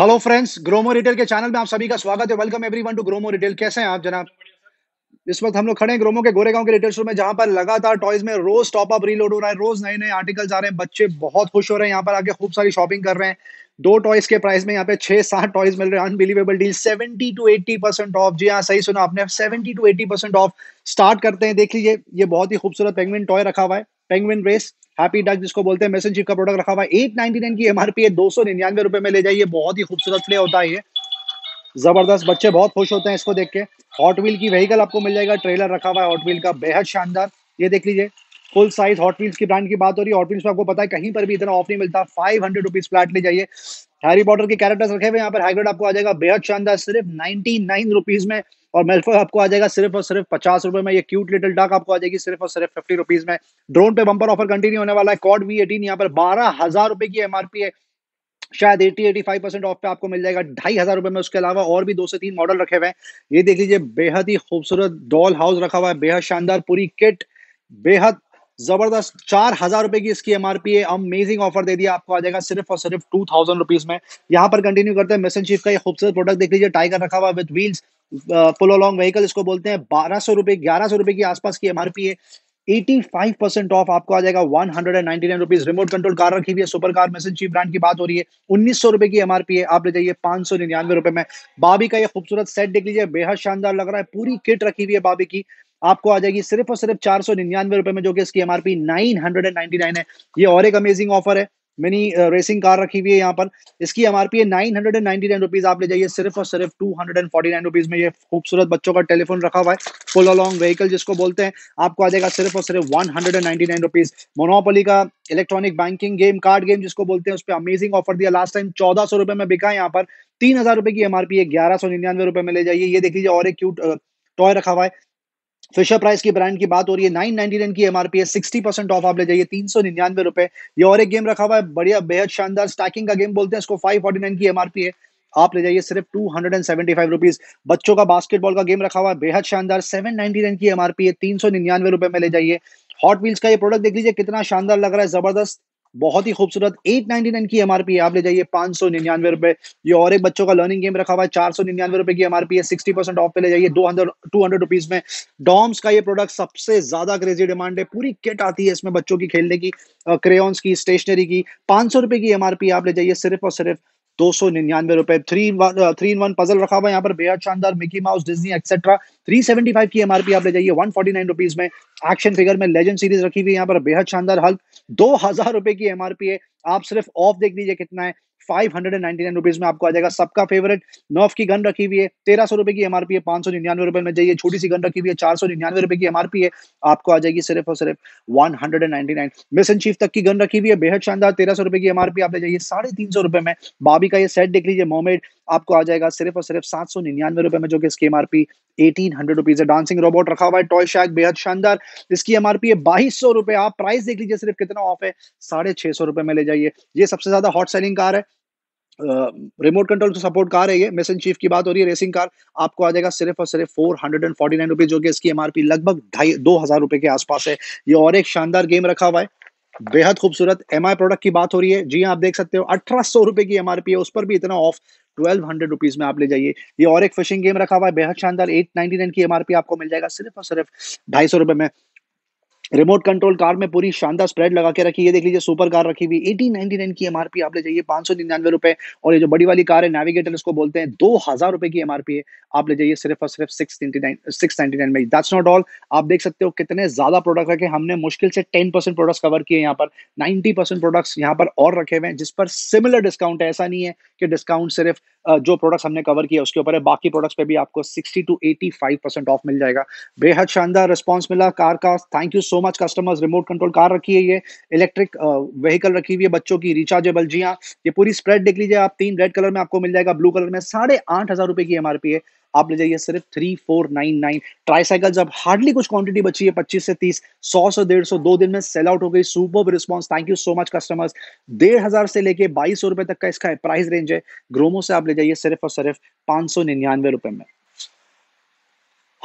hello friends Gromo retail के channel में आप सभी का स्वागत है welcome everyone to Gromo retail कैसे हैं आप जनाब इस वक्त हम लोग खड़े हैं ग्रोमो के गोरेगांव के रिटेल स्टोर में जहां पर लगातार टॉयज में रोज टॉप अप रीलोड हो रहा है रोज नए नए आर्टिकल्स आ रहे हैं बच्चे बहुत खुश हो रहे हैं यहाँ पर आके खूब सारी शॉपिंग कर रहे हैं दो टॉयज के प्राइस में यहाँ पे छह सात टॉयज मिल रहे हैं unbelievable deal seventy to eighty percent off जी हाँ सही सुना आपने seventy to eighty percent off start करते हैं देख लीजिए ये बहुत ही खूबसूरत पेंगविन टॉय रखा हुआ है पेंगविन रेस हैप्पी डक जिसको बोलते हैं मैसेज का प्रोडक्ट रखा हुआ है एट नाइनटी नाइन की एमआरपी है दो सौ निन्यानवे रुपए में ले जाइए बहुत ही खूबसूरत प्ले होता है ये जबरदस्त बच्चे बहुत खुश होते हैं इसको देख के हॉट व्हील की व्हीकल आपको मिल जाएगा ट्रेलर रखा हुआ है हॉट व्हील का बेहद शानदार ये देख लीजिए फुल साइज हॉट व्हील्स की ब्रांड की बात हो रही है हॉट व्हील्स में आपको पता है कहीं पर भी इतना ऑफ नहीं मिलता फाइव हंड्रेड रुपीज फ्लैट ले जाइए हैरी पॉटर के कैरेक्टर्स रखे हुए यहाँ पर हाइब्रिड आपको आ जाएगा बेहद शानदार सिर्फ नाइनटी नाइन रुपीज में और मेलफॉय आपको आ जाएगा सिर्फ और सिर्फ पचास रुपए में ये क्यूट लिटिल डक आपको आ जाएगी सिर्फ और सिर्फ फिफ्टी रुपीज में ड्रोन पे बंपर ऑफर कंटिन्यू होने वाला है कॉड वी एटीन यहाँ पर बारह हजार रुपए की एमआरपी है शायद 80 85 परसेंट ऑफ पे आपको मिल जाएगा ढाई हजार रुपए में उसके अलावा और भी दो से तीन मॉडल रखे हुए हैं ये देख लीजिए बेहद ही खूबसूरत डॉल हाउस रखा हुआ है बेहद शानदार पूरी किट बेहद जबरदस्त चार हजार रुपए की इसकी एमआरपी है अमेजिंग ऑफर दे दिया आपको आ जाएगा सिर्फ और सिर्फ टू थाउजेंड रुपीज में यहाँ पर कंटिन्यू करते हैं मिशन चीफ का ये खूबसूरत प्रोडक्ट देख लीजिए टाइगर रखा हुआ with wheels full long vehicle इसको बोलते हैं बारह सौ रुपए ग्यारह सौ रुपए की आसपास की एमआरपी है एटी फाइव परसेंट ऑफ आपको आ जाएगा one hundred and ninety nine rupees remote control car रखी हुई है सुपर कार मैसेज चीफ ब्रांड की बात हो रही है उन्नीस सौ रुपए की एमआरपी है आप ले जाइए पांच सौ निन्यानवे रुपए में बाबी का ये खूबसूरत सेट देख लीजिए बेहद शानदार लग रहा है पूरी किट रखी हुई है बाबी की आपको आ जाएगी सिर्फ और सिर्फ चार सौ निन्यानवे रुपए में जो कि इसकी MRP nine hundred and ninety nine है ये और एक अमेजिंग ऑफर है मिनी रेसिंग कार रखी हुई है यहाँ पर इसकी एमआरपी है nine hundred and ninety nine rupees आप ले जाइए सिर्फ और सिर्फ two hundred and forty nine rupees में ये खूबसूरत बच्चों का टेलीफोन रखा हुआ है फुल अलॉन्ग व्हीकल जिसको बोलते हैं आपको आ जाएगा सिर्फ और सिर्फ one hundred and ninety nine rupees Monopoly का electronic banking game card game जिसको बोलते हैं उस पर अमेजिंग ऑफर दिया लास्ट टाइम चौदह सौ रुपए में बिका है यहाँ पर तीन हजार रुपए की एमआरपी है ग्यारह सौ निन्यानवे रुपए में ले जाइए ये देख लीजिए और एक क्यूट टॉय uh, रखा हुआ है फिशर प्राइस की ब्रांड की बात हो रही है नाइन नाइनटी नाइन की एमआरपी है सिक्सटी परसेंट ऑफ आप ले जाइए तीन सौ निन्यानवे रुपए ये और एक गेम रखा हुआ है बढ़िया बेहद शानदार स्टैकिंग का गेम बोलते हैं इसको फाइव फोर्टी नाइन की एमआरपी है आप ले जाइए सिर्फ two hundred and seventy five rupees बच्चों का बास्केटबॉल का गेम रखा हुआ है बेहद शानदार सेवन नाइनटी नाइन की एमआरपी है तीन सौ निन्यानवे रुपए में ले जाइए हॉट व्हील्स का ये प्रोडक्ट देख लीजिए कितना शानदार लग रहा है जबरदस्त बहुत ही खूबसूरत 899 की एमआरपी है आप ले जाइए पांच सौ निन्यानवे रुपए ये और एक बच्चों का लर्निंग गेम रखा हुआ है चार सौ निन्यानवे रुपए की एमआरपी है सिक्सटी परसेंट ऑफ पे ले जाइए दो हंड्रेड टू हंड्रेड रुपीज में डॉम्स का ये प्रोडक्ट सबसे ज्यादा क्रेजी डिमांड है पूरी किट आती है इसमें बच्चों की खेलने की क्रेयॉन्स की स्टेशनरी की पांच सौ रुपए की एमआरपी आप ले जाइए सिर्फ और सिर्फ दो सौ निन्यानवे रुपए three three in one puzzle रखा हुआ यहाँ पर बेहद शानदार Mickey Mouse Disney etcetera three seventy five की एमआरपी आप ले जाइए वन फोर्टी नाइन रुपीज में एक्शन फिगर में लेजेंड सीरीज रखी हुई यहाँ पर बेहद शानदार हल्क दो हजार रुपए की एमआरपी है आप सिर्फ ऑफ देख लीजिए कितना है five hundred and ninety nine rupees में आपको आ जाएगा सबका फेवरेट नॉफ की गन रखी हुई है तेरह सौ रुपए की एमआरपी है पांच सौ निन्यानवे रुपए में जाइए छोटी सी गन रखी हुई है चार सौ निन्यानवे रुपए की एमआरपी है आपको आ जाएगी सिर्फ और सिर्फ one hundred and ninety nine मिसन चीफ तक की गन रखी हुई है बेहद शानदार तेरह सौ रुपए की एमआरपी आप ले जाइए साढ़े तीन सौ रुपए में बाबी का ये सेट देख लीजिए मोमेड आपको आ जाएगा सिर्फ और सिर्फ सात सौ निन्यानवे रुपए में जो कि इसकी एमआरपी एटीन हंड्रेड रुपीज है डांसिंग रोबोट रखा हुआ है टॉय शैक बेहद शानदार इसकी एमआरपी है बाईस सौ रुपए आप प्राइस देख लीजिए सिर्फ कितना ऑफ है साढ़े छह सौ रुपए में ले जाइए ये सबसे ज्यादा हॉट सेलिंग कार है रिमोट कंट्रोल सपोर्ट कार है ये मिशन चीफ की बात हो रही है रेसिंग कार आपको आ जाएगा सिर्फ और सिर्फ four hundred and forty nine rupees जो कि इसकी एमआरपी लगभग ढाई दो हजार रुपए के आसपास है ये और एक शानदार गेम रखा हुआ है बेहद खूबसूरत एम आई प्रोडक्ट की बात हो रही है जी हाँ, आप देख सकते हो अठारह सौ रुपए की एमआरपी है उस पर भी इतना ऑफ ट्वेल्व हंड्रेड रुपीज में आप ले जाइए ये और एक फिशिंग गेम रखा हुआ है बेहद शानदार एट नाइनटी नाइन की एमआरपी आपको मिल जाएगा सिर्फ और सिर्फ ढाई सौ रुपए में रिमोट कंट्रोल कार में पूरी शानदार स्प्रेड लगा के रखी है देख लीजिए सुपर कार रखी हुई एटीन नाइनटी नाइन की एमआरपी आप ले जाइए पांच सौ निन्यानवे रुपए और ये जो बड़ी वाली कार है नेविगेटर इसको बोलते हैं दो हजार रुपए की एमआरपी है आप ले जाइए सिर्फ और सिर्फ सिक्स सिक्स नाइनटी नाइन में दैट्स नॉट ऑल आप देख सकते हो कितने ज्यादा प्रोडक्ट रखे हमने मुश्किल से टेन परसेंट प्रोडक्ट्स कवर किए यहाँ पर नाइनटी परसेंट प्रोडक्ट्स यहाँ पर और रखे हुए हैं जिस पर सिमिलर डिस्काउंट है ऐसा नहीं है कि डिस्काउंट सिर्फ जो प्रोडक्ट्स हमने कवर किया उसके ऊपर है बाकी प्रोडक्ट्स पे भी आपको sixty to eighty five percent off मिल जाएगा बेहद शानदार रिस्पॉन्स मिला कार का thank you so much customers remote control car रखी है ये इलेक्ट्रिक व्हीकल uh, रखी हुई है बच्चों की रिचार्जेबल जी हाँ ये पूरी स्प्रेड देख लीजिए आप तीन रेड कलर में आपको मिल जाएगा ब्लू कलर में साढ़े आठ हजार रुपए की एमआरपी है आप ले जाइए सिर्फ three four nine nine tricycles जब हार्डली कुछ क्वांटिटी बची है पच्चीस से तीस सौ से डेढ़ सौ दो दिन में सेल आउट हो गई super response thank you so much customers डेढ़ हजार से लेके बाईस सौ रुपए तक का इसका प्राइस रेंज है ग्रोमो से आप ले जाइए सिर्फ और सिर्फ पांच सौ निन्यानवे रुपए में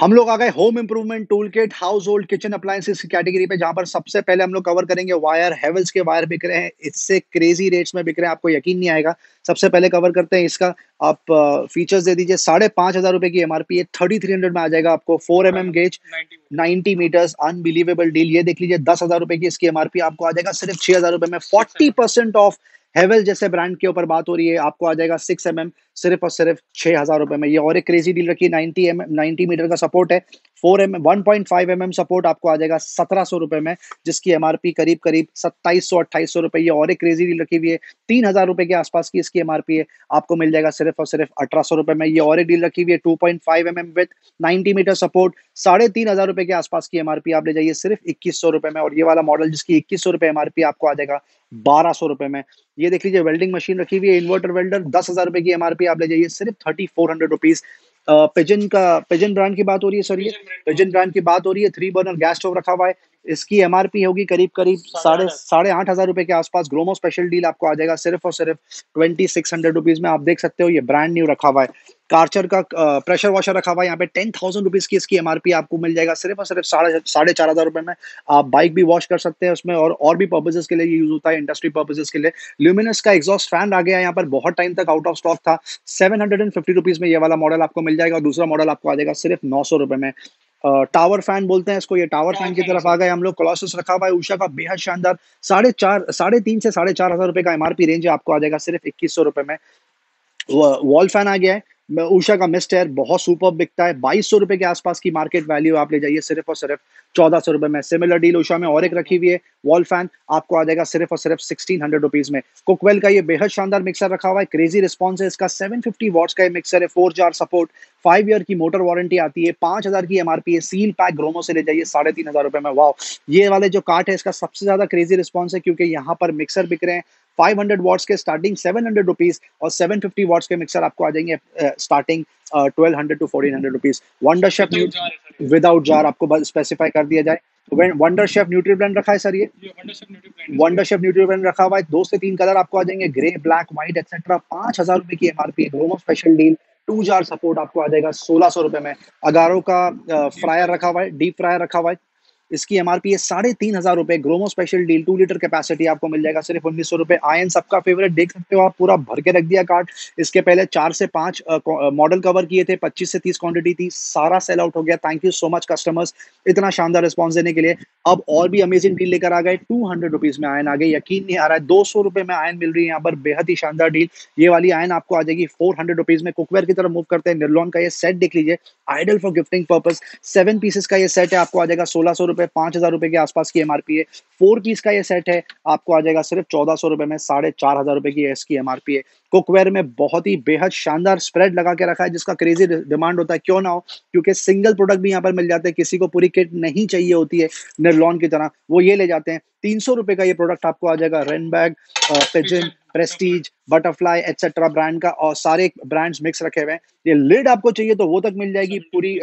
हम लोग आ गए home improvement tool kit household kitchen appliances की कैटेगरी पे जहां पर सबसे पहले हम लोग कवर करेंगे वायर हेवल्स के वायर बिक रहे हैं इससे क्रेजी रेट्स में बिक रहे हैं आपको यकीन नहीं आएगा सबसे पहले कवर करते हैं इसका आप फीचर्स दे दीजिए साढ़े पांच हज़ार रुपए की एमआरपी है थर्टी थ्री हंड्रेड में आ जाएगा आपको four M M gauge ninety metres unbelievable deal ये देख लीजिए दस हज़ार रुपए की इसकी एमआरपी आपको आ जाएगा सिर्फ छह हज़ार रुपए में फोर्टी परसेंट ऑफ हेवल्स जैसे ब्रांड के ऊपर बात हो रही है आपको आ जाएगा सिक्स एम एम सिर्फ और सिर्फ छह हजार रुपए में ये और एक क्रेजी डील रखी नाइनटी एम नाइनटी मीटर का सपोर्ट है four M one point five M M support आपको आ जाएगा सत्रह सौ रुपए में जिसकी एमआरपी करीब करीब सत्ताईस सौ अट्ठाईस सौ रुपए ये और एक क्रेजी डील रखी हुई है तीन हजार रुपए के आसपास की इसकी एमआरपी है आपको मिल जाएगा सिर्फ और सिर्फ अठारह सौ रुपए में ये और एक डील रखी हुई है two point five M M with ninety metre support साढ़े तीन हजार रुपए के आसपास की एमआरपी आप ले जाइए सिर्फ इक्कीस सौ रुपए में और ये वाला मॉडल जिसकी इक्कीस सौ रुपए एमआरपी आपको आ जाएगा बारह सौ रुपए में ये देख लीजिए वेल्डिंग मशीन रखी हुई है इन्वर्टर वेल्डर दस हजार रुपए की एमआरपी भी आप ले जाइए सिर्फ thirty four hundred rupees Pigeon का पिजन ब्रांड की बात हो रही है सर ये पिजन ब्रांड की बात हो रही है थ्री बर्नर गैस स्टोव रखा हुआ है इसकी एम होगी करीब करीब साढ़े साढ़े आठ हजार रुपए के आसपास ग्रोमो स्पेशल डील आपको आ जाएगा सिर्फ और सिर्फ ट्वेंटी सिक्स हंड्रेड रुपीज में आप देख सकते हो ये ब्रांड न्यू रखा हुआ है कार्चर का प्रेशर वॉशर रखा हुआ है यहाँ पे टेन थाउजेंड रुपीज़ की इसकी एमआरपी आपको मिल जाएगा सिर्फ और सिर्फ साढ़े साढ़े चार हज़ार रुपये में आप बाइक भी वॉश कर सकते हैं उसमें और और भी पर्पजेज के लिए यूज़ होता है इंडस्ट्री पर्पजेस के लिए ल्यूमिनस का एग्जॉस्ट फैन आ गया यहाँ पर बहुत टाइम तक आउट ऑफ स्टॉक था seven hundred and fifty rupees में ये वाला मॉडल आपको मिल जाएगा और दूसरा मॉडल आपको आ जाएगा सिर्फ नौ सौ रुपए में टावर फैन बोलते हैं इसको ये टावर फैन की तरफ आ गए हम लोग क्लॉसिस रखा हुआ है उषा का बेहद शानदार साढ़े चार साढ़े तीन से साढ़े चार हज़ार रुपए का एमआरपी रेंज आपको आ जाएगा सिर्फ इक्कीस सौ रुपए में वॉल फैन आ गया है उषा का मिस्ट एयर बहुत सुपर बिकता है बाईस सौ रुपए के आसपास की मार्केट वैल्यू आप ले जाइए सिर्फ और सिर्फ चौदह सौ रुपए में सिमिलर डील उषा में और एक रखी हुई है वॉल फैन आपको आ जाएगा सिर्फ और सिर्फ सिक्सटीन हंड्रेड रुपीज में कुकवेल का ये बेहद शानदार मिक्सर रखा हुआ है क्रेजी रिस्पॉन्स है इसका सेवन फिफ्टी वॉट्स का मिक्सर है four jar support five year की मोटर वारंटी आती है पांच हजार की एमआरपी है सील पैक ग्रोमो से ले जाइए साढ़े तीन हजार रुपए में वाओ ये वाले जो कार्ट है इसका सबसे ज्यादा क्रेजी रिस्पॉन्स है क्योंकि यहाँ पर मिक्सर बिक रहे हैं फाइव हंड्रेड वॉट्स के स्टार्टिंग सेवन हंड्रेड रुपीज और सेवन फिफ्टी वॉट्स के मिक्सर आपको आ जाएंगे starting twelve hundred to fourteen hundred rupees Wonderchef without jar आपको स्पेसिफाई कर दिया जाए वंडर शेफ न्यूट्री ब्रांड रखा है सर ये वंडर शेफ न्यूट्री ब्रांड रखा हुआ है दो से तीन कलर आपको आ जाएंगे ग्रे ब्लैक व्हाइट एक्सेट्रा पांच हजार रुपए की एमआरपी रोम special deal two jar support आपको आ जाएगा सोलह सौ रुपए में अगारो का फ्रायर रखा हुआ है डीप फ्रायर रखा हुआ है इसकी एम आर पी है साढ़े तीन हजार रुपए Gromo special deal two litre capacity आपको मिल जाएगा सिर्फ उन्नीस सौ रुपए आयन सबका फेवरेट देख सकते हो आप पूरा भर के रख दिया कार्ड इसके पहले चार से पांच मॉडल कवर किए थे पच्चीस से तीस क्वांटिटी थी सारा सेल आउट हो गया thank you so much customers इतना शानदार रिस्पॉन्स देने के लिए अब और भी अमेजिंग डील लेकर आ गए टू हंड्रेड रुपीज में आयन आ गई यकीन नहीं आ रहा है दो सौ रुपए में आयन मिल रही है यहाँ पर बेहद ही शानदार डील ये वाली आयन आपको आ जाएगी फोर हंड्रेड रुपीज में कुकवेयर की तरफ मूव करते हैं निर्लॉन का ये सेट देख लीजिए ideal for gifting purpose seven pieces का ये सेट है आपको आ जाएगा सोलह सौ रुपए पांच हजार रुपए के आसपास की एमआरपी है फोर पीस का ये सेट है आपको आ जाएगा सिर्फ चौदह सौ रुपए में साढ़े चार हजार रुपए की इसकी एमआरपी है कुकवेयर में बहुत ही बेहद शानदार स्प्रेड लगा के रखा है जिसका क्रेजी डिमांड होता है क्यों ना हो क्योंकि सिंगल प्रोडक्ट भी यहाँ पर मिल जाते हैं किसी को पूरी किट नहीं चाहिए होती है निर्लॉन की तरह वो ये ले जाते हैं तीन सौ रुपए का ये प्रोडक्ट आपको आ जाएगा Rainberg Pigeon Prestige Butterfly etcetera brand का और सारे ब्रांड्स मिक्स रखे हुए हैं ये लिड आपको चाहिए तो वो तक मिल जाएगी पूरी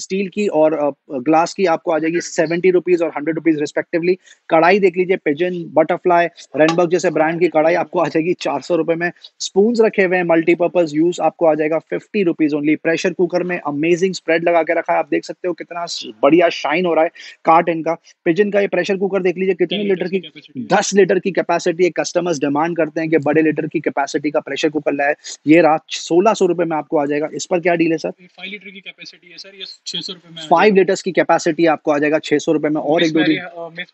स्टील की और ग्लास की आपको आ जाएगी सेवेंटी रुपीज और हंड्रेड रुपीज रिस्पेक्टिवली कढ़ाई देख लीजिए पिजन बटरफ्लाई रेनबर्ग जैसे ब्रांड की कढ़ाई आपको आ जाएगी चार सौ रुपए में स्पून रखे हुए हैं मल्टीपर्पज यूज आपको आ जाएगा fifty rupees only pressure cooker में अमेजिंग स्प्रेड लगा के रखा है आप देख सकते हो कितना बढ़िया शाइन हो रहा है कार्ट इनका पिजन का ये प्रेशर कुकर देख लीजिए कितने लीटर की दस लीटर की कैपेसिटी कस्टमर्स डिमांड करते हैं कि बड़े लीटर की कैपेसिटी का प्रेशर कुकर लाया है ये रात सोलह सौ रुपए में आपको आ जाएगा इस पर क्या डील है सर फाइव लीटर की कैपेसिटी है सर ये छह सौ रुपए में फाइव लीटर की कैपेसिटी आपको आ जाएगा छह सौ रुपए में और एक दो मिस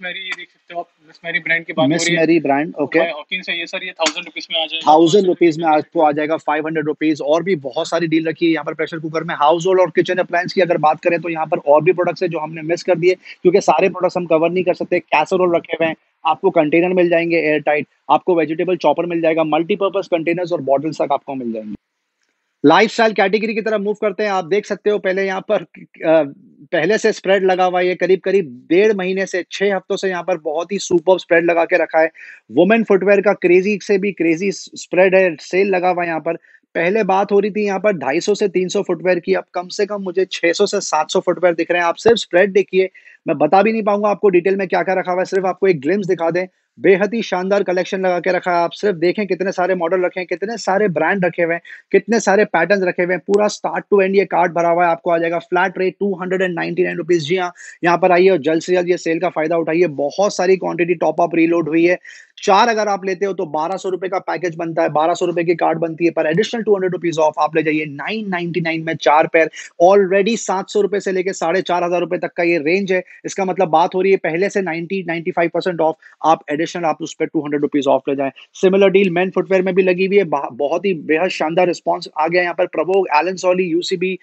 मैरी ब्रांड की Miss Mary brand okay thousand rupees में थाउजेंड रुपीज में आपको आ जाएगा फाइव हंड्रेड रुपीज और भी बहुत सारी डील रखी है यहाँ पर प्रेशर कुकर में हाउस होल्ड और किचन अप्लायंस की अगर बात करें तो यहाँ पर और भी प्रोडक्ट्स है जो हमने मिस कर दिए क्योंकि सारे प्रोडक्ट्स हम कवर नहीं कर सकते कैसरोल रखे हुए हैं आपको कंटेनर मिल जाएंगे एयर टाइट आपको वेजिटेबल चॉपर मिल जाएगा मल्टीपर्पज कंटेनर्स और बॉटल्स तक आपको मिल जाएंगे लाइफ स्टाइल कैटेगरी की तरफ मूव करते हैं आप देख सकते हो पहले यहाँ पर पहले से स्प्रेड लगा हुआ है करीब करीब डेढ़ महीने से छह हफ्तों से यहाँ पर बहुत ही सुपर स्प्रेड लगा के रखा है वुमेन फुटवेयर का क्रेजी से भी क्रेजी स्प्रेड है सेल लगा हुआ है यहाँ पर पहले बात हो रही थी यहाँ पर 250 से 300 फुटवेयर की अब कम से कम मुझे 600 से 700 फुटवेयर दिख रहे हैं आप सिर्फ स्प्रेड देखिए मैं बता भी नहीं पाऊंगा आपको डिटेल में क्या क्या रखा हुआ है सिर्फ आपको एक ग्लिम्स दिखा दें बेहद ही शानदार कलेक्शन लगा के रखा है आप सिर्फ देखें कितने सारे मॉडल रखे हैं कितने सारे ब्रांड रखे हुए हैं कितने सारे पैटर्न रखे हुए हैं पूरा स्टार्ट टू एंड ये कार्ड भरा हुआ है आपको आ जाएगा flat rate two hundred and ninety nine rupees जी हाँ यहाँ पर आइए और जल्द से जल्द ये सेल का फायदा उठाइए बहुत सारी क्वांटिटी टॉप अप रीलोड हुई है चार अगर आप लेते हो तो बारह सौ रुपए का पैकेज बनता है बारह सौ रुपए की कार्ड बनती है पर additional two hundred rupees off आप ले जाइए नाइन नाइनटी नाइन में चार पैर ऑलरेडी सात सौ रुपए से लेकर साढ़े चार हजार रुपए तक का ये रेंज है इसका मतलब बात हो रही है पहले से ninety ninety five percent off आप एडिशनल आप उस पर टू हंड्रेड रुपीज ऑफ ले जाए सिमिलर डील मैन फुटवेयर में भी लगी हुई है बहुत ही बेहद शानदार रिस्पॉन्स आ गया यहाँ पर प्रभोग एलन सॉली यूसीबी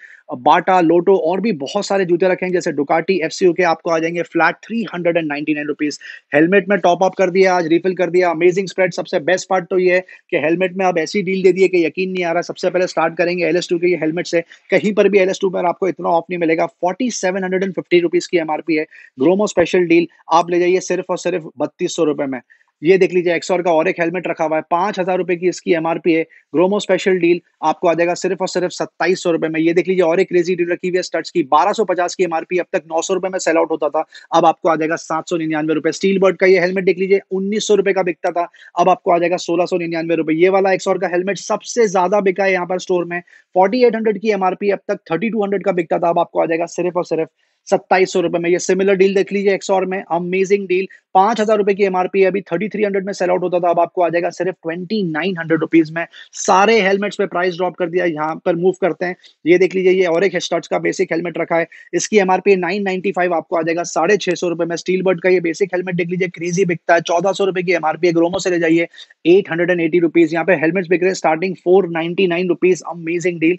बाटा लोटो और भी बहुत सारे जूते रखे हैं जैसे डुकाटी एफ के आपको आ जाएंगे flat three hundred and ninety nine rupees helmet में टॉप अप कर दिया आज रिफिल कर दिया अमेजिंग स्प्रेड सबसे बेस्ट पार्ट तो ये है कि हेलमेट में आप ऐसी डील दे दिए कि यकीन नहीं आ रहा सबसे पहले स्टार्ट करेंगे एल के ये हेलमेट से कहीं पर भी एल पर आपको इतना ऑफ नहीं मिलेगा forty seven hundred and fifty rupees की एमआरपी है ग्रोमो स्पेशल डील आप ले जाइए सिर्फ और सिर्फ बत्तीस सौ रुपए में ये देख लीजिए एक्सोर का और एक हेलमेट रखा हुआ है पांच हजार रुपए की इसकी एमआरपी है ग्रोमो स्पेशल डील आपको आ जाएगा सिर्फ और सिर्फ सत्ताईस सौ रुपए में ये देख लीजिए और एक क्रेजी डील रखी हुई है स्टर्ट्स की बारह सौ पचास की एमआरपी अब तक नौ सौ रुपए में सेल आउट होता था अब आपको आ जाएगा सात सौ निन्यानवे रुपए स्टील बर्ड का ये हेलमेट देख लीजिए उन्नीस सौ रुपए का बिकता था अब आपको आ जाएगा सोलह सौ निन्यानवे रुपए ये वाला एक्सोर का हेलमेट सबसे ज्यादा बिका है यहाँ पर स्टोर में फोर्टी एट हंड्रेड की एमआरपी अब तक थर्टी टू हंड्रेड का बिकता था अब आपको आ जाएगा सिर्फ और सिर्फ सत्ताईस सौ रुपए में ये सिमिलर डील देख लीजिए एक्सॉर में अमेजिंग डील पांच हजार रुपए की एमआरपी है अभी थर्टी थ्री हंड्रेड में सेल आउट होता था अब आपको आ जाएगा सिर्फ ट्वेंटी नाइन हंड्रेड रुपीज में सारे हेलमेट्स पे प्राइस ड्रॉप कर दिया यहाँ पर मूव करते हैं ये देख लीजिए ये और एक स्टच का बेसिक हेलमेट रखा है इसकी एमआरपी नाइन नाइनटी फाइव आपको आ जाएगा साढ़े छह सौ रुपए में स्टील बर्ड का ये बेसिक हेलमेट देख लीजिए क्रेजी बिकता है चौदह सौ रुपए की एमआरपी है ग्रोमो से ले जाइए eight hundred and eighty rupees यहाँ पे हेलमेट्स बिक रहे हैं starting four ninety nine rupees amazing deal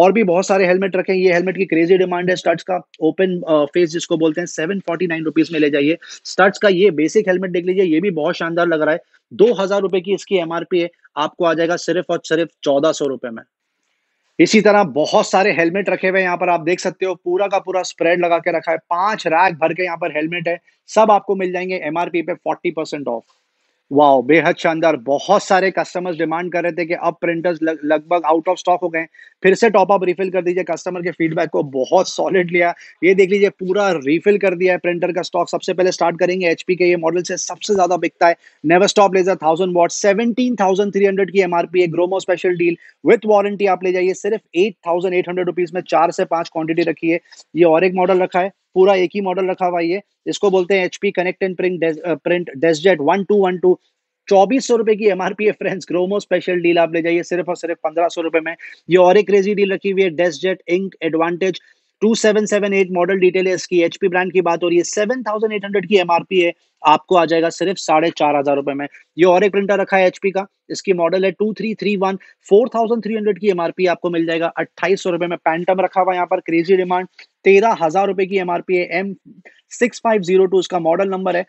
और भी बहुत सारे हेलमेट रखे ये हेलमेट की क्रेजी डिमांड है स्टड्स का ओपन फेस uh, जिसको बोलते हैं सेवन फोर्टी नाइन रुपीज में ले जाइए स्टड्स का ये बेसिक हेलमेट देख लीजिए ये भी बहुत शानदार लग रहा है दो हजार रुपए की इसकी एमआरपी है आपको आ जाएगा सिर्फ और सिर्फ चौदह सौ रुपए में इसी तरह बहुत सारे हेलमेट रखे हुए हैं यहाँ पर आप देख सकते हो पूरा का पूरा स्प्रेड लगा के रखा है पांच रैक भर के यहाँ पर हेलमेट है सब आपको मिल जाएंगे एमआरपी पे फोर्टी परसेंट ऑफ वाह बेहद शानदार बहुत सारे कस्टमर्स डिमांड कर रहे थे कि अब प्रिंटर्स लगभग आउट ऑफ स्टॉक हो गए फिर से टॉप अप रिफिल कर दीजिए कस्टमर के फीडबैक को बहुत सॉलिड लिया ये देख लीजिए पूरा रिफिल कर दिया है प्रिंटर का स्टॉक सबसे पहले स्टार्ट करेंगे एचपी के ये मॉडल से सबसे ज्यादा बिकता है never stop laser thousand watt seventeen thousand three hundred की एमआरपी है Gromo special deal with warranty आप ले जाइए सिर्फ eight thousand eight hundred rupees में चार से पांच क्वांटिटी रखी है ये और एक मॉडल रखा है पूरा एक ही मॉडल रखा हुआ है इसको बोलते हैं HP connect and print print Deskjet one two one two चौबीस सौ रुपए की एमआरपी है फ्रेंड्स ग्रोमो स्पेशल डील आप ले जाइए सिर्फ और सिर्फ पंद्रह सौ रुपए में ये और एक क्रेजी डील रखी हुई है Deskjet ink advantage two seven seven eight model detail है इसकी एचपी ब्रांड की बात हो रही है सेवन थाउजेंड एट हंड्रेड की एमआरपी है आपको आ जाएगा सिर्फ साढ़े चार हजार रुपए में ये और एक प्रिंटर रखा है एचपी का इसकी मॉडल है two three three one four thousand three hundred की एमआरपी आपको मिल जाएगा अट्ठाईस सौ रुपए में पैंटम रखा हुआ यहाँ पर क्रेजी डिमांड तेरह हजार रुपए की एमआरपी है M six five zero two इसका मॉडल नंबर है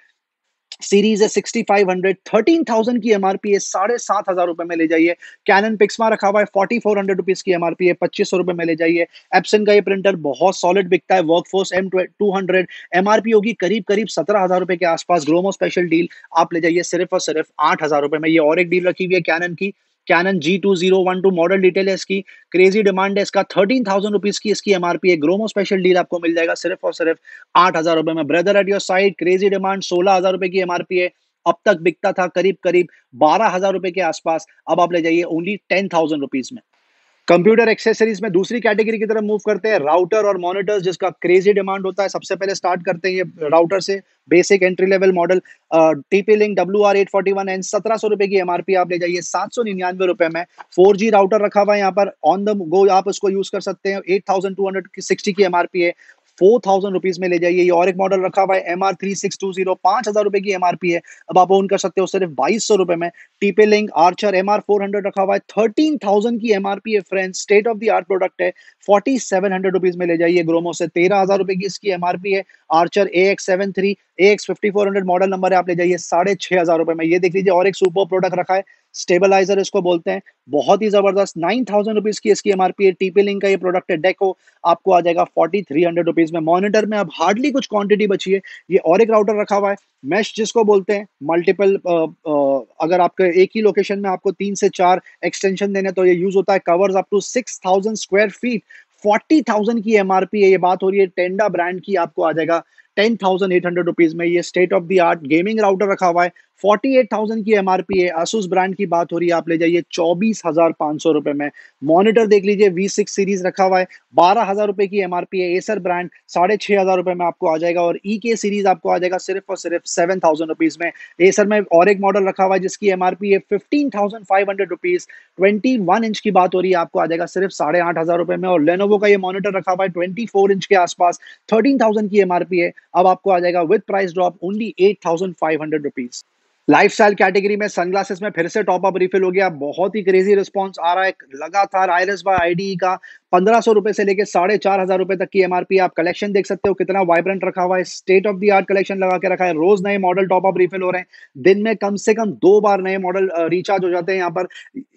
सीरीज है 6500 13000 की एमआरपी है साढ़े सात हजार रुपए में ले जाइए कैनन पिक्समा रखा हुआ है फोर्टी फोर हंड्रेड रुपीज की एमआरपी है पच्चीस सौ रुपए में ले जाइए एप्सन का ये प्रिंटर बहुत सॉलिड बिकता है WorkForce M two hundred MRP होगी करीब करीब सत्रह हजार रुपए के आसपास ग्रोमो स्पेशल डील आप ले जाइए सिर्फ और सिर्फ आठ हजार रुपए में ये और एक डील रखी हुई है कैनन की Canon G two zero one two model detail है इसकी क्रेजी डिमांड है इसका थर्टीन थाउजेंड रुपीज की इसकी एमआरपी है ग्रोमो स्पेशल डील आपको मिल जाएगा सिर्फ और सिर्फ आठ हजार रुपए में brother at your side crazy demand सोलह हजार रुपए की एमआरपी है अब तक बिकता था करीब करीब बारह हजार रुपए के आसपास अब आप ले जाइए ओनली टेन थाउजेंड रुपीज में कंप्यूटर एक्सेसरीज में दूसरी कैटेगरी की तरफ मूव करते हैं राउटर और मॉनिटर्स जिसका क्रेजी डिमांड होता है सबसे पहले स्टार्ट करते हैं ये राउटर से basic entry level model TP Link W R eight forty one and सत्रह सौ रुपए की एमआरपी आप ले जाइए सात सौ निन्यानवे रुपए में फोर जी राउटर रखा हुआ है यहाँ पर ऑन द गो आप उसको यूज कर सकते हैं eight thousand two hundred sixty की एमआरपी है फोर थाउजेंड रुपीज में ले जाइए ये और एक मॉडल रखा हुआ है M R three six two zero पांच हजार रुपए की एमआरपी है अब आप ओन कर सकते हो सिर्फ बाईस सौ रुपए में TP Link Archer M R four hundred रखा हुआ है थर्टीन थाउजेंड की एमआरपी है friend state of the art product है फोर्टी सेवन हंड्रेड रुपीज में ले जाइए ग्रोमो से तेरह हजार रुपए की इसकी एमआरपी है Archer A X seven three A X fifty four hundred model number है आप ले जाइए साढ़े छह हजार रुपए में ये देख लीजिए और एक सुपर प्रोडक्ट रखा है स्टेबलाइजर इसको बोलते हैं बहुत ही जबरदस्त नाइन थाउजेंड रुपीज की इसकी एमआरपी है टीपी लिंक का ये प्रोडक्ट है डेको आपको आ जाएगा फोर्टी थ्री हंड्रेड रुपीज में मॉनिटर में अब हार्डली कुछ क्वांटिटी बची है ये और एक राउटर रखा हुआ है मैश जिसको बोलते हैं मल्टीपल अगर आपके एक ही लोकेशन में आपको तीन से चार एक्सटेंशन देने तो ये यूज होता है covers up to six thousand square feet forty thousand की एमआरपी है ये बात हो रही है टेंडा ब्रांड की आपको आ जाएगा ten thousand eight hundred rupees में ये state of the art gaming router रखा हुआ है 48,000 की एमआरपी है आसूस ब्रांड की बात हो रही है आप ले जाइए चौबीस हजार पांच सौ रुपए में मॉनिटर देख लीजिए वी सिक्स सीरीज रखा हुआ है बारह हजार रुपए की एमआरपी है एसर ब्रांड साढ़े छह हजार रुपए में आपको आ जाएगा और ई के सीरीज आपको आ जाएगा सिर्फ और सिर्फ सेवन थाउजेंड रुपीज में एसर में और एक मॉडल रखा हुआ है जिसकी एमआरपी है fifteen thousand five hundred rupees twenty one inch की बात हो रही है आपको आ जाएगा सिर्फ साढ़े आठ हजार रुपए में और लेनोवो का ये मॉनिटर रखा हुआ है ट्वेंटी फोर इंच के आसपास थर्टीन थाउजेंड की एमआरपी है अब आपको आ जाएगा with price drop only eight thousand five hundred rupees lifestyle category में सनग्लासेस में फिर से टॉप अप रिफिल हो गया बहुत ही क्रेजी रिस्पॉन्स आ रहा है लगातार आयरस बाय आईडी का पंद्रह सौ रुपए से लेकर साढ़े चार हजार रुपए तक की एमआरपी आप कलेक्शन देख सकते हो कितना वाइब्रेंट रखा हुआ है state of the art collection लगा के रखा है रोज नए मॉडल टॉप अप रिफिल हो रहे हैं दिन में कम से कम दो बार नए मॉडल रिचार्ज हो जाते हैं यहाँ पर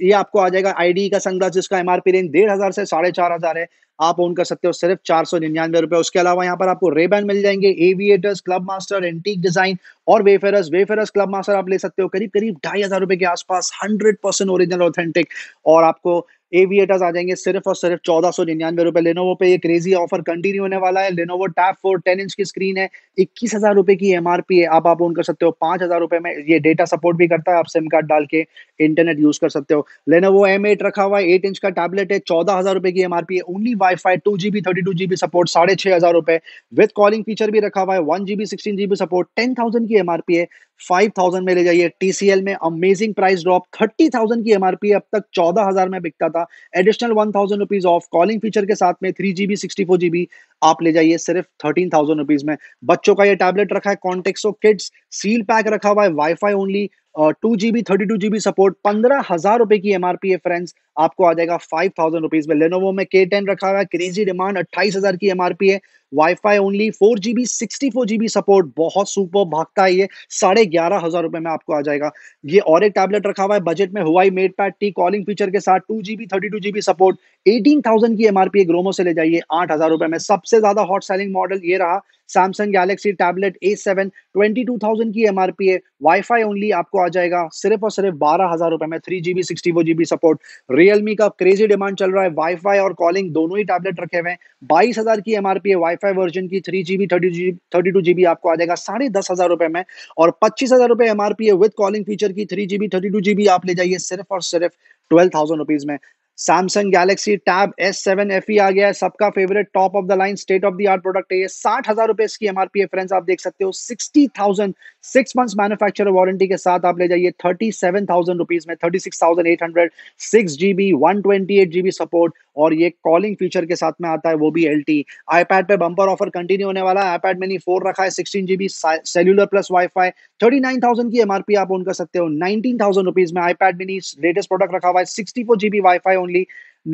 ये आपको आ जाएगा आईडी का सनग्लास जिसका एमआरपी रेंज डेढ़ हजार से साढ़े चार हजार है आप ओन कर सकते हो सिर्फ चार सौ निन्यानवे रुपए उसके अलावा यहाँ पर आपको रेबैन मिल जाएंगे aviators Clubmaster antique design और वेफेरस वेफेरस क्लब मास्टर आप ले सकते हो करीब करीब ढाई हजार रुपए के आसपास हंड्रेड परसेंट ओरिजिनल ऑथेंटिक और आपको एविएटर्स आ जाएंगे सिर्फ और सिर्फ चौदह सौ निन्यानवे रुपए लेनोवो पे ये क्रेजी ऑफर कंटिन्यू होने वाला है Lenovo tab four ten inch की स्क्रीन है इक्कीस हजार रुपए की एमआरपी है आप आप ऑन कर सकते हो पांच हजार रुपए में ये डेटा सपोर्ट भी करता है आप सिम कार्ड डाल के इंटरनेट यूज कर सकते हो लेनोवो एम एट रखा हुआ है एट इंच का टैबलेट है चौदह हजार रुपए की एमआरपी है only WiFi two GB thirty two GB support साढ़े छह हजार रुपए विद कॉलिंग फीचर भी रखा हुआ है one GB sixteen GB support ten thousand की एमआरपी है फाइव थाउजेंड में ले जाइए टीसीएल में amazing price drop thirty thousand की एमआरपी अब तक चौदह हजार में बिकता था additional one thousand rupees off calling feature के साथ में three GB sixty four GB आप ले जाइए सिर्फ थर्टीन थाउजेंड रुपीज में बच्चों का ये टैबलेट रखा है कॉन्टेक्सो किड्स सील पैक रखा हुआ है WiFi only two GB thirty two GB support पंद्रह हजार रुपए की एमआरपी है फ्रेंड्स आपको आ जाएगा फाइव थाउजेंड रुपीज में लेनोवो में के टेन रखा हुआ है क्रेजी डिमांड अट्ठाईस हजार की एमआरपी है fi only four G B sixty four G B support बहुत सुपर भागता है ये साढ़े ग्यारह हजार रुपए में आपको आ जाएगा ये और एक टैबलेट रखा हुआ है बजट में हुआ MatePad T calling feature के साथ two GB thirty two GB support eighteen thousand की एमआरपी ग्रोमो से ले जाइए आठ हजार रुपए में सबसे ज्यादा हॉट सेलिंग मॉडल ये रहा Samsung Galaxy tablet A seven twenty two thousand की एमआरपी है वाई है वाईफाई ओनली आपको आ जाएगा सिर्फ और सिर्फ बारह हजार रुपए में three GB sixty four GB support Realme का क्रेजी डिमांड चल रहा है वाई फाई और कॉलिंग दोनों ही टैबलेट रखे हुए हैं बाईस हजार की एमआरपी है वाई फाई वर्जन की three GB thirty G thirty two GB आपको आ जाएगा साढ़े दस हजार रुपए में और पच्चीस हजार रुपए एमआरपी है विद कॉलिंग फीचर की three GB thirty two GB आप ले जाइए सिर्फ और सिर्फ ट्वेल्व थाउजेंड रुपीज में Samsung Galaxy Tab S seven F E आ गया है सबका favourite top of the line state of the art product है साठ हजार रुपए इसकी एमआरपी है फ्रेंड्स आप देख सकते हो sixty thousand six month manufacture warranty के साथ आप ले जाइए थर्टी सेवन थाउजेंड रुपीज में thirty six thousand eight hundred six GB one twenty eight GB support और ये कॉलिंग फीचर के साथ में आता है वो भी एल टी आईपैड पे बंपर ऑफर कंटिन्यू होने वाला है आईपैड मिनी फोर रखा है sixteen GB cellular plus WiFi thirty nine thousand की एमआरपी आप ऑन कर सकते हो नाइनटीन थाउजेंड रुपीज में आईपैड मिनी लेटेस्ट प्रोडक्ट रखा हुआ है sixty four GB WiFi only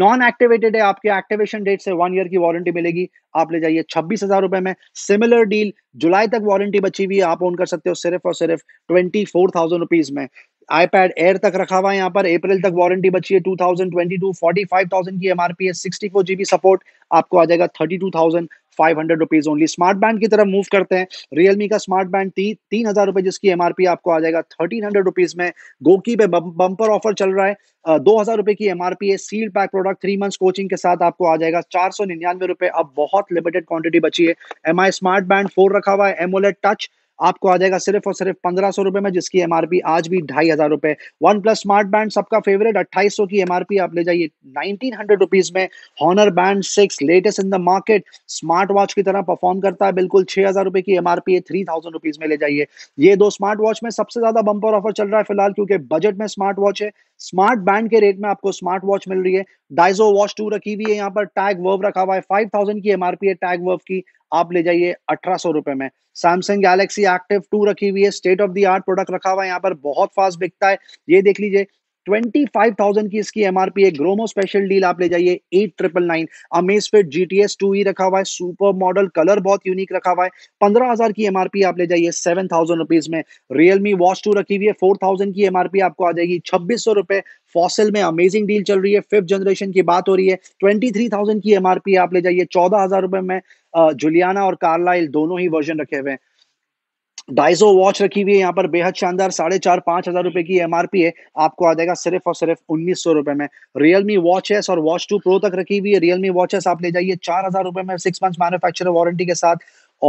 non activated है आपके एक्टिवेशन डेट से वन ईयर की वारंटी मिलेगी आप ले जाइए छब्बीस हजार रुपए में सिमिलर डील जुलाई तक वारंटी बची हुई है आप ओन कर सकते हो सिर्फ और सिर्फ ट्वेंटी फोर थाउजेंड रुपीज में आईपैड एयर तक रखा हुआ है यहाँ पर अप्रैल तक वारंटी बची है 2022 45,000 की एमआरपी है फोर जीबी सपोर्ट आपको आ जाएगा hundred rupees only smart band की तरफ मूव करते हैं रियलमी का स्मार्ट बैंड ती, तीन हजार रुपए जिसकी एमआरपी आपको आ जाएगा थर्टीन हंड्रेड रुपीज में गोकी पे बंपर ऑफर चल रहा है दो हजार रुपए की एमआरपी है seal pack product three months coaching के साथ आपको आ जाएगा चार सौ निन्यानवे रुपए अब बहुत लिमिटेड क्वांटिटी बची है एम स्मार्ट बैंड फोर रखा हुआ है एमोलेट टच आपको आ जाएगा सिर्फ और सिर्फ पंद्रह सौ रुपए में जिसकी एमआरपी आज भी ढाई हजार रुपए वन प्लस स्मार्ट बैंड सबका फेवरेट अट्ठाईस की एमआरपी आप ले जाइए नाइनटीन हंड्रेड रुपीज में Honor band six latest in the market smart watch की तरह परफॉर्म करता है बिल्कुल छह हजार रुपए की एमआरपी है थ्री थाउजेंड रुपीज में ले जाइए ये दो स्मार्ट वॉच में सबसे ज्यादा बंपर ऑफर चल रहा है फिलहाल क्योंकि बजट में स्मार्ट वॉच है स्मार्ट बैंड के रेट में आपको स्मार्ट वॉच मिल रही है डाइजो वॉच टू रखी हुई है यहाँ पर टैग वर्व रखा हुआ है फाइव थाउजेंड की एमआरपी है टैग वर्व की आप ले जाइए अठारह सौ रुपए में सैमसंग गैलेक्सी एक्टिव टू रखी हुई है state of the art product रखा हुआ है यहाँ पर बहुत फास्ट बिकता है ये देख लीजिए ट्वेंटी फाइव थाउजेंड की इसकी एमआरपी है ग्रोमो स्पेशल डील आप ले जाइए eight triple nine Amazfit G T S two E रखा हुआ है सुपर मॉडल कलर बहुत यूनिक रखा हुआ है पंद्रह हजार की एमआरपी आप ले जाइए सेवन थाउजेंड रुपीज में रियलमी वॉच टू रखी हुई है फोर थाउजेंड की एमआरपी आपको आ जाएगी छब्बीस सौ रुपए फॉसिल में अमेजिंग डील चल रही है फिफ्थ जनरेशन की बात हो रही है ट्वेंटी थ्री थाउजेंड की एमआरपी आप ले जाइए चौदह हजार रुपए में जुलियाना और कार्लाइल दोनों ही वर्जन रखे हुए हैं डाइजो वॉच रखी हुई है यहाँ पर बेहद शानदार साढ़े चार पांच हजार रुपए की एमआरपी है आपको आ जाएगा सिर्फ और सिर्फ उन्नीस सौ रुपए में रियलमी वॉच एस और वॉच टू प्रो तक रखी हुई है रियलमी वॉच एस आप ले जाइए चार हजार रुपए में सिक्स मंथ मैन्युफैक्चरर वारंटी के साथ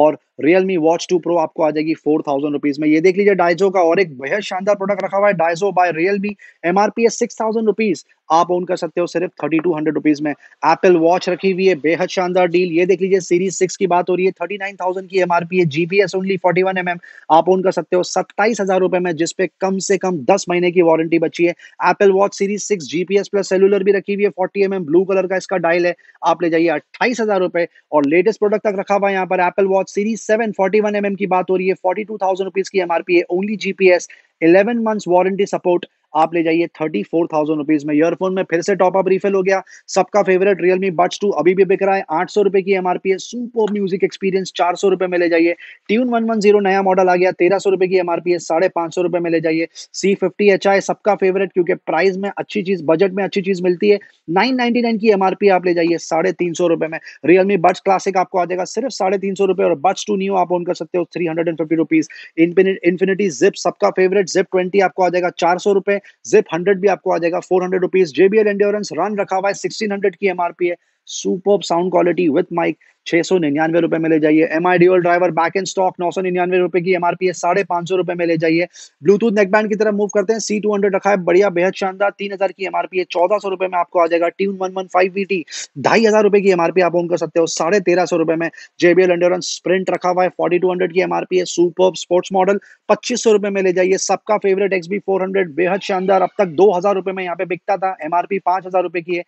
और रियलमी वॉच टू प्रो आपको आ जाएगी फोर थाउजेंड रुपीज में ये देख लीजिए डाइजो का और एक बेहद शानदार प्रोडक्ट रखा हुआ है Dizo by Realme M R P है सिक्स थाउजेंड रुपीज आप ओन कर सकते हो सिर्फ थर्टी टू हंड्रेड रुपीज में एप्पल वॉच रखी हुई है बेहद शानदार डील ये देख लीजिए सीरीज सिक्स की बात हो रही है थर्टी नाइन थाउजेंड की एमआरपी है GPS only forty one M M आप ओन कर सकते हो सत्ताईस हजार रुपए में जिसपे कम से कम दस महीने की वारंटी बची है Apple watch series six GPS plus cellular भी रखी हुई है फोर्टी एम ब्लू कलर का इसका डायल है आप ले जाइए अट्ठाईस हजार रुपए और लेटेस्ट प्रोडक्ट तक रखा हुआ है यहाँ पर Apple watch series seven forty one M की बात हो रही है फोर्टी टू थाउजेंड रुपीज की एमआरपी है only GPS eleven months warranty support आप ले जाइए थर्टी फोर थाउजेंड रुपीज में ईयरफोन में फिर से टॉप अप रिफिल हो गया सबका फेवरेट रियलमी बड्स टू अभी भी बिक रहा है आठ सौ रुपए की एमआरपी है सुपर म्यूजिक एक्सपीरियंस चार सौ रुपए में ले जाइए ट्यून वन वन जीरो नया मॉडल आ गया तेरह सौ रुपए की एमआरपी है साढ़े पांच सौ रुपए में ले जाइए सी फिफ्टी एच आई सबका फेवरेट क्योंकि प्राइस में अच्छी चीज बजट में अच्छी चीज मिलती है नाइन नाइनटी नाइन की एमआरपी आप ले जाइए साढ़े तीन सौ रुपए में रियलमी बड्स क्लासिक आपको आ जाएगा सिर्फ साढ़े तीन सौ रुपए और बट टू न्यू आप ऑन कर सकते हो three hundred and fifty rupees Infinity Zip सबका फेवरेट जिप ट्वेंटी आपको आ जाएगा चार सौ रुपए जिप हंड्रेड भी आपको आ जाएगा four hundred rupees JBL Endurance run रखा हुआ है सिक्सटीन हंड्रेड की एमआरपी है super sound quality with mic छह सौ निन्यानवे रुपए में ले जाइए M I dual driver back in stock नौ सौ निन्यानवे रुपए की एमआरपी है साढ़े पांच सौ रुपए में ले जाइए ब्लूटूथ नेकबैंड की तरफ मूव करते हैं सी टू हंड्रेड रखा है बढ़िया बेहद शानदार तीन हजार की एमआरपी है चौदह सौ रुपए में आपको आ जाएगा Tune one one five V T ढाई हजार रुपए की एमआरपी आप ओन कर सकते हो साढ़े तेरह सौ रुपए में जेबीएल एंडोरेंस स्प्रिंट रखा हुआ है फोर्टी टू हंड्रेड की एमआरपी है सुपर स्पोर्ट्स मॉडल पच्चीस सौ रुपए में ले जाइए सबका फेवरेट एक्सबी फोर हंड्रेड बेहद शानदार अब तक दो हजार रुपए में यहाँ पे बिकता था एमआरपी पांच हजार रुपए की है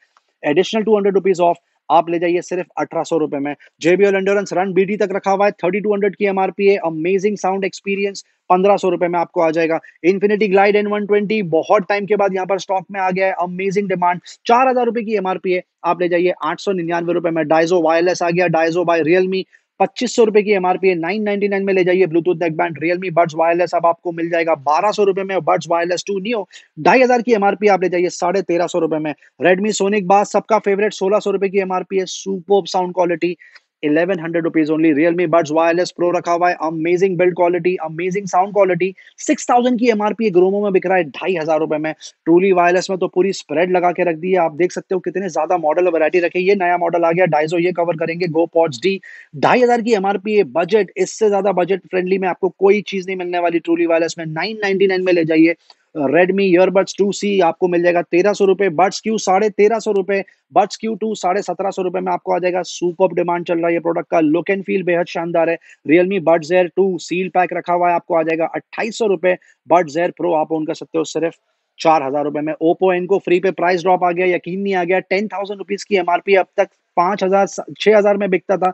additional two hundred rupees off आप ले जाइए सिर्फ अठारह सौ रुपए में जेबीएल एंडोरेंस रन बीडी तक रखा हुआ है थर्टी टू हंड्रेड की एमआरपी है अमेजिंग साउंड एक्सपीरियंस पंद्रह सौ रुपए में आपको आ जाएगा Infinity Glide N one twenty बहुत टाइम के बाद यहाँ पर स्टॉक में आ गया है अमेजिंग डिमांड चार हजार रुपए की एमआरपी है आप ले जाइए आठ सौ निन्यानवे रुपए में डायजो वायरलेस आ गया डायजो बाय रियलमी पच्चीस सौ रुपए की एमआरपी है नाइन नाइनटी नाइन में ले जाइए Bluetooth neck band Realme Buds wireless अब आपको मिल जाएगा बारह सौ रुपए में बर्ड्स वायरलेस टू नियो ढाई हजार की एमआरपी आप ले जाइए साढ़े तेरह सौ रुपए में रेडमी सोनिक बास सबका फेवरेट सोलह सौ रुपए की एमआरपी है super sound quality eleven hundred rupees only Realme Buds wireless pro रखा हुआ है amazing build quality amazing sound quality six thousand की एमआरपी ग्रोमो में बिक रहा है ढाई हजार रुपए में ट्रूली वायरलेस में तो पूरी स्प्रेड लगा के रख दी है आप देख सकते हो कितने ज्यादा मॉडल वरायटी रखे ये नया मॉडल आ गया ढाई ये कवर करेंगे गो पॉट्स डी ढाई हजार की एमआरपी है बजट इससे ज्यादा बजट फ्रेंडली में आपको कोई चीज नहीं मिलने वाली ट्रूली वायरलेस में नाइन में ले जाइए रेडमी ईयरबड्स टू सी आपको मिल जाएगा तेरह सौ रुपए बड्स क्यू साढ़े तेरह सौ रुपए बड्स क्यू टू साढ़े सत्रह सौ रुपए में आपको आ जाएगा सुपर डिमांड चल रहा है प्रोडक्ट का लुक एंड फील बेहद शानदार है Realme Buds Air two seal pack रखा हुआ है आपको आ जाएगा अट्ठाईस सौ रुपए बड्स एयर प्रो आप उनका सकते हो सिर्फ चार हजार रुपए में एन इनको फ्री पे प्राइस ड्रॉप आ गया यकीन नहीं आ गया टेन थाउजेंड रुपीज की एमआरपी अब तक पांच हजार छह हजार में बिकता था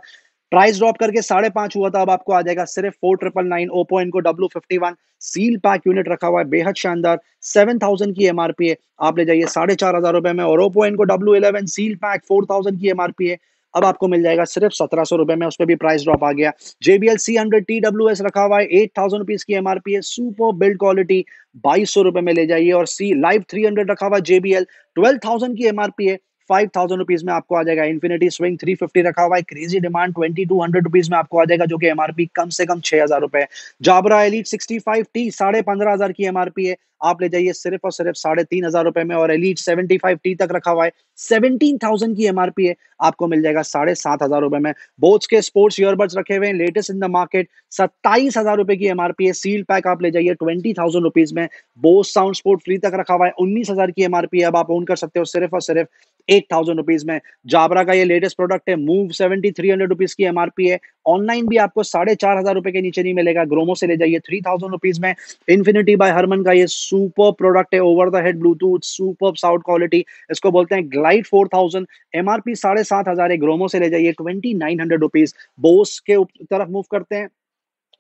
प्राइस ड्रॉप करके साढ़े पांच हुआ था अब आपको आ जाएगा सिर्फ four triple nine Oppo Enco W fifty one seal pack unit रखा हुआ है बेहद शानदार सेवन थाउजेंड की एमआरपी है आप ले जाइए साढ़े चार हजार रुपए में और Oppo Enco W eleven seal pack four thousand की एमआरपी है अब आपको मिल जाएगा सिर्फ सत्रह सौ रुपए में उस पर भी प्राइस ड्रॉप आ गया JBL C hundred T W S रखा हुआ है एट थाउजेंड रुपीज की एमआरपी है सुपर बिल्ड क्वालिटी बाईस सौ रुपए में ले जाइए और सी लाइव थ्री हंड्रेड रखा हुआ है जेबीएल ट्वेल्व थाउजेंड की एमआरपी है फाइव थाउजेंड रुपीज में आपको आ जाएगा इन्फिनिटी स्विंग थ्री फिफ्टी रखा हुआ है crazy demand twenty two hundred rupees में आपको आ जाएगा जो कि एमआरपी कम से कम छह हजार रुपए Jabra Elite sixty five T साढ़े पंद्रह हजार की एमआरपी है आप ले जाइए सिर्फ और सिर्फ साढ़े तीन हजार रुपए में और एलिट सेवेंटी फाइव टी तक रखा हुआ है सेवनटीन थाउजेंड की एमआरपी है आपको मिल जाएगा साढ़े सात हजार रुपए में बोट्स के स्पोर्ट्स ईयरबड्स रखे हुए हैं लेटेस्ट इन द मार्केट सत्ताईस हजार रुपए की एमआरपी है सील पैक आप ले जाइए ट्वेंटी थाउजेंड रुपीज में बोस साउंड स्पोर्ट फ्री तक रखा हुआ है उन्नीस हजार की एमआरपी है अब आप ओन कर सकते हो सिर्फ और सिर्फ एट थाउजेंड रुपीज में जाबरा का ये लेटेस्ट प्रोडक्ट है Move seventy three hundred rupees की एमआरपी है ऑनलाइन भी आपको साढ़े चार हजार रुपए के नीचे नहीं मिलेगा ग्रोमो से ले जाइए थ्री थाउजेंड रुपीज में इन्फिनिटी बाय हरमन का ये सुपर प्रोडक्ट है over the head Bluetooth super sound quality इसको बोलते हैं ग्लाइड फोर थाउजेंड एमआरपी साढ़े सात हजार है ग्रोमो से ले जाइए twenty nine hundred rupees Bose के तरफ मूव करते हैं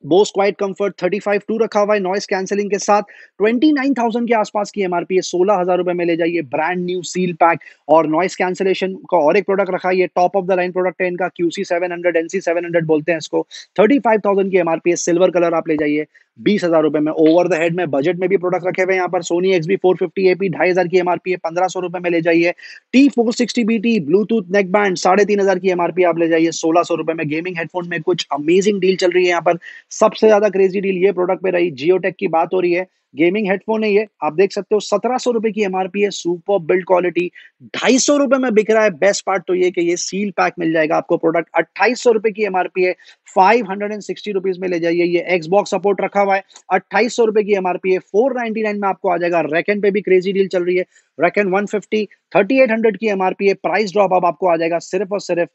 बोस क्वाइट कंफर्ट 35 टू रखा हुआ है नॉइस कैंसिलिंग के साथ 29,000 के आसपास की एमआरपी है सोलह हजार रुपए में ले जाइए ब्रांड न्यू सील पैक और नॉइस कैंसिलेशन का और एक प्रोडक्ट रखा है top of the line product है इनका QC seven hundred NC seven hundred बोलते हैं इसको थर्टी फाइव थाउजेंड की एमआरपी है सिल्वर कलर आप ले जाइए बीस हजार रुपए में ओवर द हेड में बजट में भी प्रोडक्ट रखे हुए यहाँ पर Sony XB four fifty AP ढाई हजार की एमआरपी है पंद्रह सौ रुपए में ले जाइए T four sixty B T Bluetooth neck band साढ़े तीन हजार की एमआरपी आप ले जाइए सोलह सौ रुपए में गेमिंग हेडफोन में कुछ अमेजिंग डील चल रही है यहाँ पर सबसे ज्यादा क्रेजी डील ये प्रोडक्ट पे रही जियोटेक की बात हो रही है गेमिंग हेडफोन है ये आप देख सकते हो सत्रह सौ रुपए की एमआरपी है सुपर बिल्ड क्वालिटी ढाई सौ रुपए में बिक रहा है बेस्ट पार्ट तो ये कि ये सील पैक मिल जाएगा आपको प्रोडक्ट अट्ठाईस सौ रुपए की एमआरपी है five hundred and sixty rupees में ले जाइए ये एक्सबॉक्स सपोर्ट रखा हुआ है अट्ठाईस सौ रुपए की एमआरपी है फोर नाइनटी नाइन में आपको आ जाएगा रैकन पे भी क्रेजी डील चल रही है Raycon one fifty thirty eight hundred की एमआरपी है प्राइस ड्रॉप अब आपको आ जाएगा सिर्फ और सिर्फ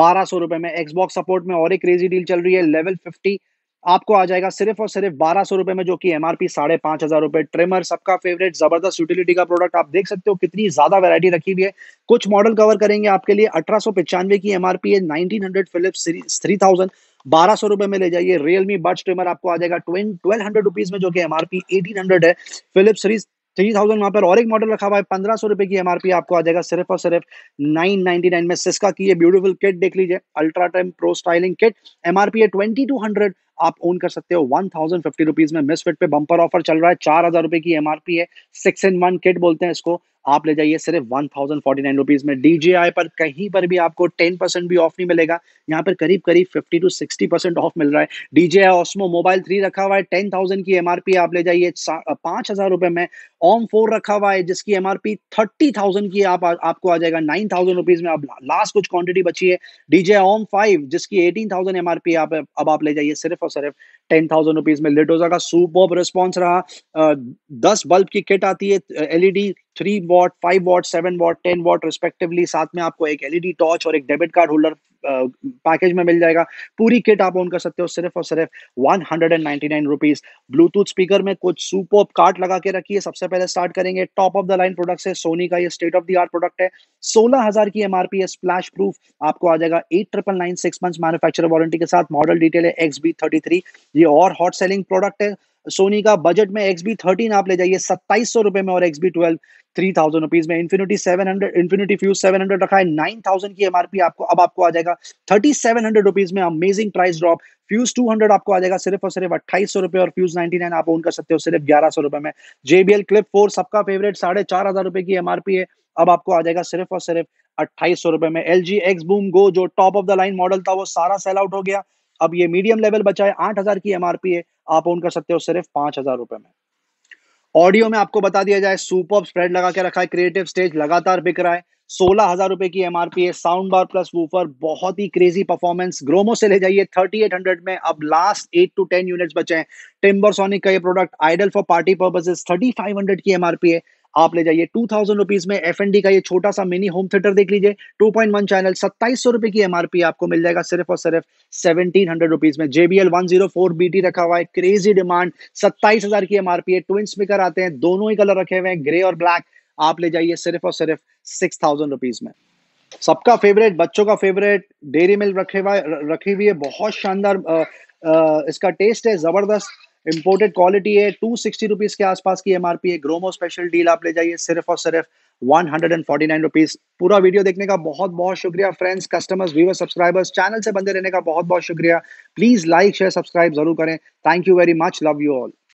बारह सौ रुपए में एक्सबॉक्स सपोर्ट में और एक क्रेजी डील चल रही है लेवल फिफ्टी आपको आ जाएगा सिर्फ और सिर्फ बारह सौ रुपए में जो कि एमआरपी साढ़े पांच हजार रुपए ट्रिमर सबका फेवरेट जबरदस्त यूटिलिटी का प्रोडक्ट आप देख सकते हो कितनी ज्यादा वैरायटी रखी हुई है कुछ मॉडल कवर करेंगे आपके लिए अठारह सौ पचानवे की एमआरपी है nineteen hundred Philips three thousand बारह सौ रुपए में ले जाइए रियलमी बट ट्रिमर आपको आ जाएगा ट्वेल्व हंड्रेड रुपीज में जो कि एमआरपी एटीन हंड्रेड है फिलिप्स सीरीज थ्री थाउजेंड वहां पर और एक मॉडल रखा हुआ है पंद्रह सौ रुपए की एमआरपी आपको आ जाएगा सिर्फ और सिर्फ नाइन नाइनटी नाइन में सिस्का की ये ब्यूटीफुल किट देख लीजिए अल्ट्रा टेम प्रो स्टाइलिंग किट एमआरपी है ट्वेंटी टू हंड्रेड आप ओन कर सकते हो वन थाउजेंड फिफ्टी रुपीज में मिसफिट पे बंपर ऑफर चल रहा है चार हजार रुपए की एमआरपी है सिक्स इन वन किट बोलते हैं इसको आप ले जाइए सिर्फ one thousand forty nine rupees में डीजीआई पर कहीं पर भी आपको टेन परसेंट भी ऑफ नहीं मिलेगा यहाँ पर करीब करीब fifty two sixty percent off मिल रहा है डीजेआई ऑस्मो मोबाइल थ्री रखा हुआ है टेन थाउजेंड की एमआरपी आप ले जाइए पांच हजार रुपए में ओम फोर रखा हुआ है जिसकी एमआरपी थर्टी थाउजेंड की आप, आपको आ जाएगा नाइन थाउजेंड रुपीज में अब लास्ट कुछ क्वांटिटी बची है डीजेआई ओम फाइव जिसकी एटीन थाउजेंड एमआरपी आप अब आप ले जाइए सिर्फ और सिर्फ टेन थाउजेंड रुपीज में लिडोजा का सुपर रिस्पॉन्स रहा दस बल्ब की किट आती है LED three watt five watt seven watt ten watt respectively साथ में आपको एक एलईडी टॉर्च e और एक डेबिट कार्ड होल्डर पैकेज में मिल जाएगा पूरी किट आप ऑन कर सकते हो सिर्फ और सिर्फ one hundred and nine rupees Bluetooth speaker में कुछ सुपर कार्ड लगा के रखिए सबसे पहले स्टार्ट करेंगे top of the line product है सोनी का ये state of the art product है सोलह हजार की एमआरपी है स्प्लैश प्रूफ आपको आ जाएगा eight triple nine six month manufacture warranty के साथ मॉडल डिटेल है एक्स बी थर्टी थ्री ये और हॉट सेलिंग प्रोडक्ट है सोनी का बजट में एक्स बी थर्टीन आप ले जाइए सत्ताईस सौ रुपए में और X B twelve three thousand rupees में infinity seven hundred infinity fuse seven hundred रखा है नाइन थाउजेंड की एमआरपी आपको अब आपको आ जाएगा थर्टी सेवन हंड्रेड रुपीज में amazing price drop Fuse two hundred आपको आ जाएगा सिर्फ और सिर्फ अट्ठाईस सौ रुपए और फ्यूज नाइनटी नाइन आप ओन कर सकते हो सिर्फ ग्यारह सौ रुपए में जेबीएल क्लिप फोर सबका फेवरेट साढ़े चार हजार रुपए की एमआरपी है अब आपको आ जाएगा सिर्फ और सिर्फ अट्ठाईस सौ रुपए में L G X Boom Go जो top of the line model था वो सारा सेल आउट हो गया अब ये मीडियम लेवल बचा है आठ हजार की एमआरपी है आप ओन कर सकते हो सिर्फ पांच हजार रुपए में ऑडियो में आपको बता दिया जाए सुपर स्प्रेड लगा के रखा है क्रिएटिव स्टेज लगातार बिक रहा है सोलह हजार रुपए की एमआरपी है साउंड बार प्लस वूफर बहुत ही क्रेजी परफॉर्मेंस ग्रोमो से ले जाइए थर्टी एट हंड्रेड में अब last eight two ten units बचे हैं टिम्बर सोनिक का ये product ideal for party purposes thirty five hundred की एमआरपी है आप ले जाइए टू थाउजेंड रुपीज में एफ का ये छोटा सा मिनी होम थिएटर देख लीजिए टू पॉइंट वन चैनल सत्ताईस सौ रुपए की एमआरपी आपको मिल जाएगा सिर्फ और सिर्फ सेवनटीन हंड्रेड रुपीज में JBL one zero four B T रखा हुआ है क्रेजी डिमांड सत्ताईस हजार की एमआरपी है ट्विन स्पीकर आते हैं दोनों ही कलर रखे हुए हैं ग्रे और ब्लैक आप ले जाइए सिर्फ और सिर्फ सिक्स थाउजेंड रुपीज में सबका फेवरेट बच्चों का फेवरेट डेयरी मिल्क रखे हुआ रखी हुई है बहुत शानदार इसका टेस्ट है जबरदस्त इम्पोर्टेड क्वालिटी है टू सिक्सटी रुपीज के आसपास की एमआरपी है ग्रोमो स्पेशल डील आप ले जाइए सिर्फ और सिर्फ one hundred and forty nine rupees पूरा वीडियो देखने का बहुत बहुत शुक्रिया friends customers viewer subscribers channel से बंदे रहने का बहुत बहुत शुक्रिया प्लीज लाइक शेयर सब्सक्राइब जरूर करें thank you very much love you all